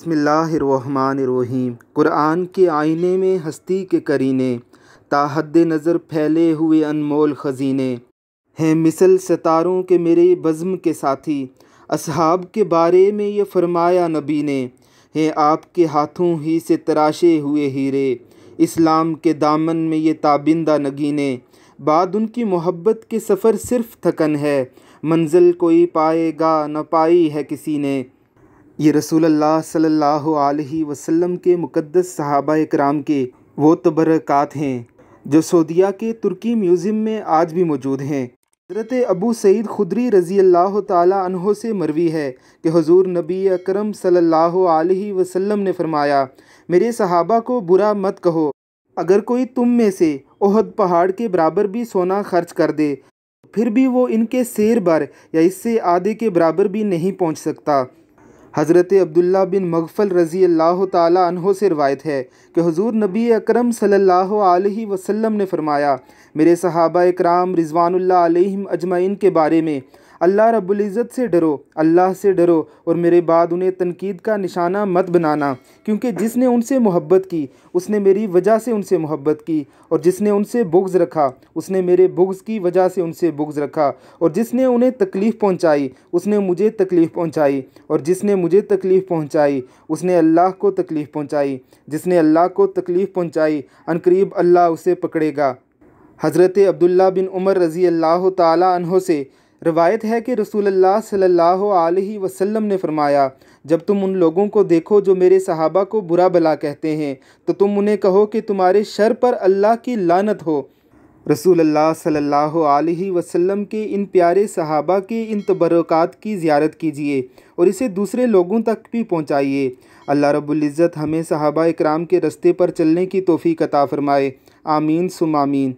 बसमिल्लाम कुरान के आईने में हस्ती के करीने ताहद नज़र फैले हुए अनमोल ख़जीने हैं मिसल सितारों के मेरे बज़म के साथी असहाब के बारे में ये फरमाया नबी ने हैं आपके हाथों ही से तराशे हुए हीरे इस्लाम के दामन में ये ताबिंदा नगीने बाद उनकी मोहब्बत के सफ़र सिर्फ थकन है मंजिल कोई पाएगा न पाई है किसी ने ये अल्लाह सल्लल्लाहु अलैहि वसल्लम के मुकद्दस सहाबा इकराम के वो तबरक़ात हैं जो सऊदिया के तुर्की म्यूज़ियम में आज भी मौजूद हैं हज़रत अबू सईद खुदरी रज़ी अल्लाह तहों से मरवी है कि हजूर नबी अकरम सल्लल्लाहु अलैहि वसल्लम ने फ़रमाया मेरे सहाबा को बुरा मत कहो अगर कोई तुम में से ओहद पहाड़ के बराबर भी सोना खर्च कर दे फिर भी वो इनके शेर भर या इससे आधे के बराबर भी नहीं पहुँच सकता हज़रत अब्दुल्ला बिन मगफ़ल रज़ी अल्लाह तहों से रवायत है कि हजूर नबी अकरम सल्लल्लाहु अलैहि वसल्लम ने फ़रमाया मेरे सहाबा कराम रिजवानुल्लाह अलैहिम अजमाइन के बारे में अल्लाह रबुल्ज़त से डरो अल्लाह से डरो और मेरे बाद उन्हें तनकीद का निशाना मत बनाना क्योंकि जिसने उनसे मोहब्बत की उसने मेरी वजह से उनसे मोहब्बत की और जिसने उनसे बुग्ज़ रखा उसने मेरे बुग्ज़ की वजह से उनसे बुग्ज़ रखा और जिसने उन्हें तकलीफ़ पहुँचाई उसने मुझे तकलीफ़ पहुँचाई और जिसने मुझे तकलीफ़ पहुँचाई उसने अल्लाह को तकलीफ़ पहुँचाई जिसने अल्लाह को तकलीफ़ पहुँचाई अनकरीब अल्लाह उसे पकड़ेगा हज़रत अब्दुल्ला बिन उमर रज़ी अल्लाह तहों से रवायत है कि रसूलुल्लाह सल्लल्लाहु अलैहि वसल्लम ने फरमाया जब तुम उन लोगों को देखो जो मेरे सहाबा को बुरा भला कहते हैं तो तुम उन्हें कहो कि तुम्हारे शर पर अल्लाह की लानत हो रसूलुल्लाह सल्लल्लाहु अलैहि वसल्लम के इन प्यारे सहाबा के इन तबरक़ात की ज़्यारत कीजिए और इसे दूसरे लोगों तक भी पहुँचाइए अल्लाह रबुल्ज़त हमें सहाबा इक्राम के रस्ते पर चलने की तोफ़ी कता फ़रमाए आमीन सुमामीन